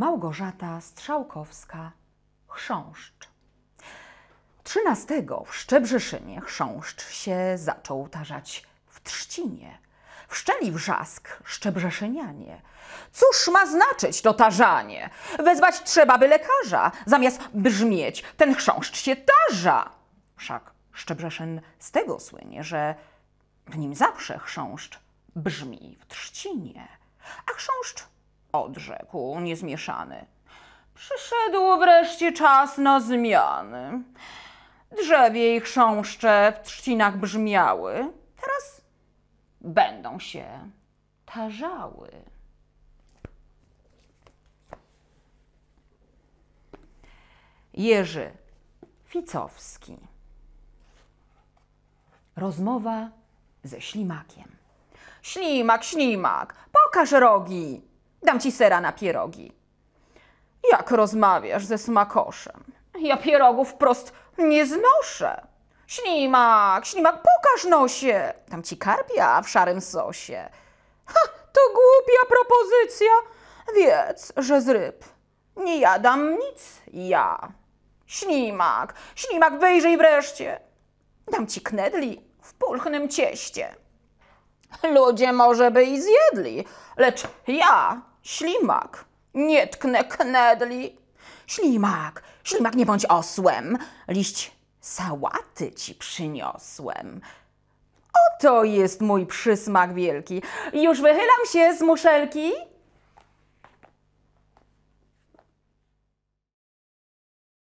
Małgorzata Strzałkowska Chrząszcz. 13 w Szczebrzeszynie chrząszcz się zaczął tarzać w trzcinie. Wszczeli wrzask szczebrzeszynianie. Cóż ma znaczyć to tarzanie? Wezwać trzeba by lekarza, zamiast brzmieć ten chrząszcz się tarza. Wszak Szczebrzeszyn z tego słynie, że w nim zawsze chrząszcz brzmi w trzcinie, a chrząszcz odrzekł niezmieszany. Przyszedł wreszcie czas na zmiany. Drzewie i chrząszcze w trzcinach brzmiały, teraz będą się tarzały. Jerzy Ficowski. Rozmowa ze ślimakiem. Ślimak, ślimak, pokaż rogi! Dam ci sera na pierogi. Jak rozmawiasz ze smakoszem? Ja pierogów wprost nie znoszę. Ślimak, ślimak, pokaż nosie. Tam ci karpia w szarym sosie. Ha, to głupia propozycja. Wiedz, że z ryb nie jadam nic ja. Ślimak, ślimak, wyjrzyj wreszcie. Dam ci knedli w pulchnym cieście. Ludzie może by i zjedli, lecz ja ślimak. Nie tknę knedli. Ślimak, ślimak, nie bądź osłem. Liść sałaty ci przyniosłem. Oto jest mój przysmak wielki. Już wychylam się z muszelki.